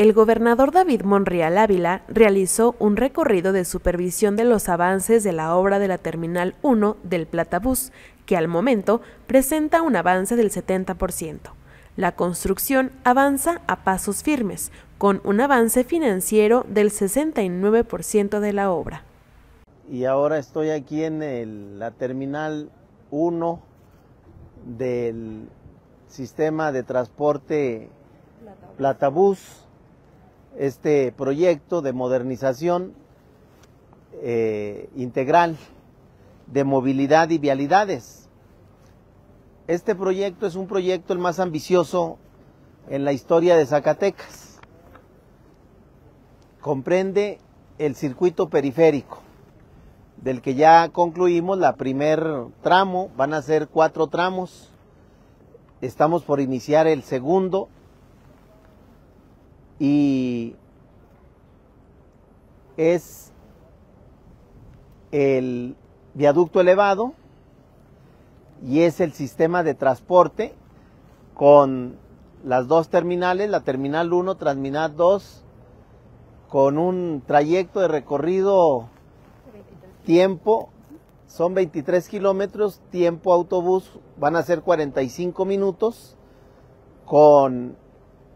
el gobernador David Monreal Ávila realizó un recorrido de supervisión de los avances de la obra de la Terminal 1 del Platabús, que al momento presenta un avance del 70%. La construcción avanza a pasos firmes, con un avance financiero del 69% de la obra. Y ahora estoy aquí en la Terminal 1 del sistema de transporte Platabús este proyecto de modernización eh, integral de movilidad y vialidades. Este proyecto es un proyecto el más ambicioso en la historia de Zacatecas. Comprende el circuito periférico, del que ya concluimos la primer tramo, van a ser cuatro tramos. Estamos por iniciar el segundo y es el viaducto elevado y es el sistema de transporte con las dos terminales, la terminal 1, terminal 2, con un trayecto de recorrido tiempo, son 23 kilómetros, tiempo autobús van a ser 45 minutos, con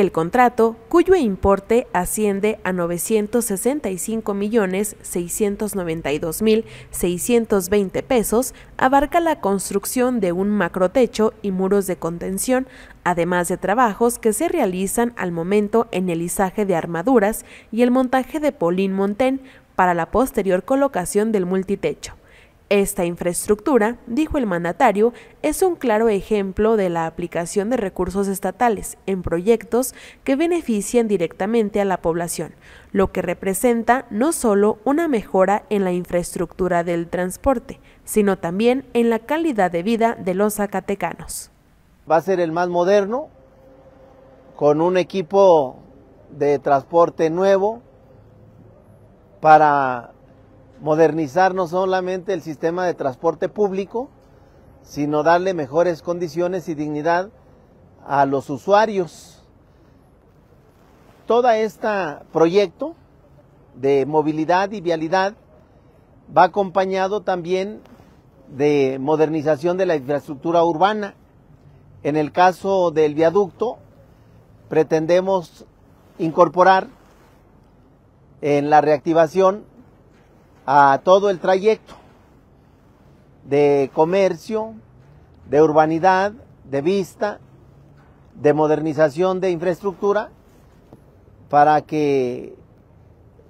el contrato, cuyo importe asciende a 965.692.620 pesos, abarca la construcción de un macrotecho y muros de contención, además de trabajos que se realizan al momento en el izaje de armaduras y el montaje de polín Montén para la posterior colocación del multitecho. Esta infraestructura, dijo el mandatario, es un claro ejemplo de la aplicación de recursos estatales en proyectos que benefician directamente a la población, lo que representa no solo una mejora en la infraestructura del transporte, sino también en la calidad de vida de los zacatecanos. Va a ser el más moderno, con un equipo de transporte nuevo para modernizar no solamente el sistema de transporte público, sino darle mejores condiciones y dignidad a los usuarios. Todo este proyecto de movilidad y vialidad va acompañado también de modernización de la infraestructura urbana. En el caso del viaducto, pretendemos incorporar en la reactivación a todo el trayecto de comercio, de urbanidad, de vista, de modernización de infraestructura para que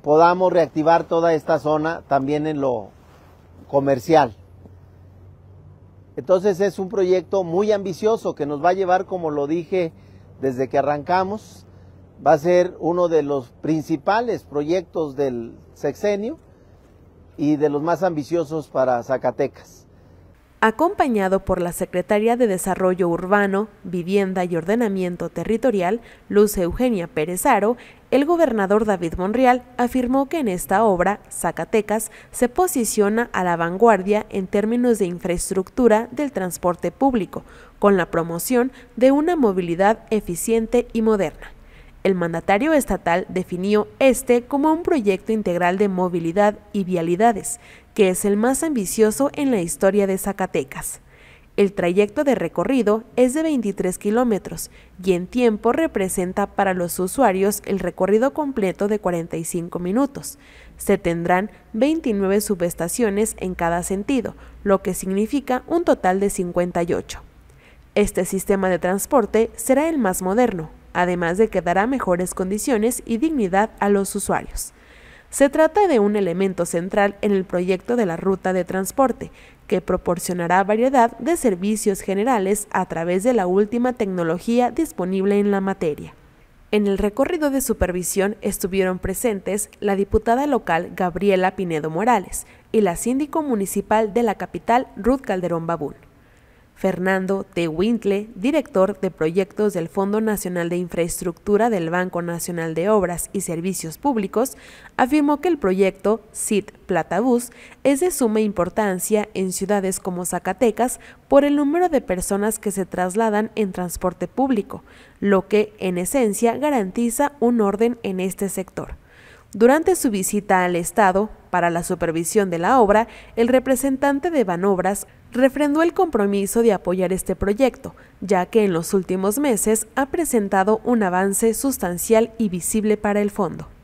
podamos reactivar toda esta zona también en lo comercial. Entonces es un proyecto muy ambicioso que nos va a llevar, como lo dije desde que arrancamos, va a ser uno de los principales proyectos del sexenio y de los más ambiciosos para Zacatecas. Acompañado por la Secretaria de Desarrollo Urbano, Vivienda y Ordenamiento Territorial, Luz Eugenia Pérez Aro, el gobernador David Monreal afirmó que en esta obra, Zacatecas se posiciona a la vanguardia en términos de infraestructura del transporte público, con la promoción de una movilidad eficiente y moderna. El mandatario estatal definió este como un proyecto integral de movilidad y vialidades, que es el más ambicioso en la historia de Zacatecas. El trayecto de recorrido es de 23 kilómetros y en tiempo representa para los usuarios el recorrido completo de 45 minutos. Se tendrán 29 subestaciones en cada sentido, lo que significa un total de 58. Este sistema de transporte será el más moderno, además de que dará mejores condiciones y dignidad a los usuarios. Se trata de un elemento central en el proyecto de la ruta de transporte, que proporcionará variedad de servicios generales a través de la última tecnología disponible en la materia. En el recorrido de supervisión estuvieron presentes la diputada local Gabriela Pinedo Morales y la síndico municipal de la capital Ruth Calderón Babún. Fernando Wintle, director de proyectos del Fondo Nacional de Infraestructura del Banco Nacional de Obras y Servicios Públicos, afirmó que el proyecto CIT Platabús es de suma importancia en ciudades como Zacatecas por el número de personas que se trasladan en transporte público, lo que en esencia garantiza un orden en este sector. Durante su visita al Estado, para la supervisión de la obra, el representante de Banobras refrendó el compromiso de apoyar este proyecto, ya que en los últimos meses ha presentado un avance sustancial y visible para el fondo.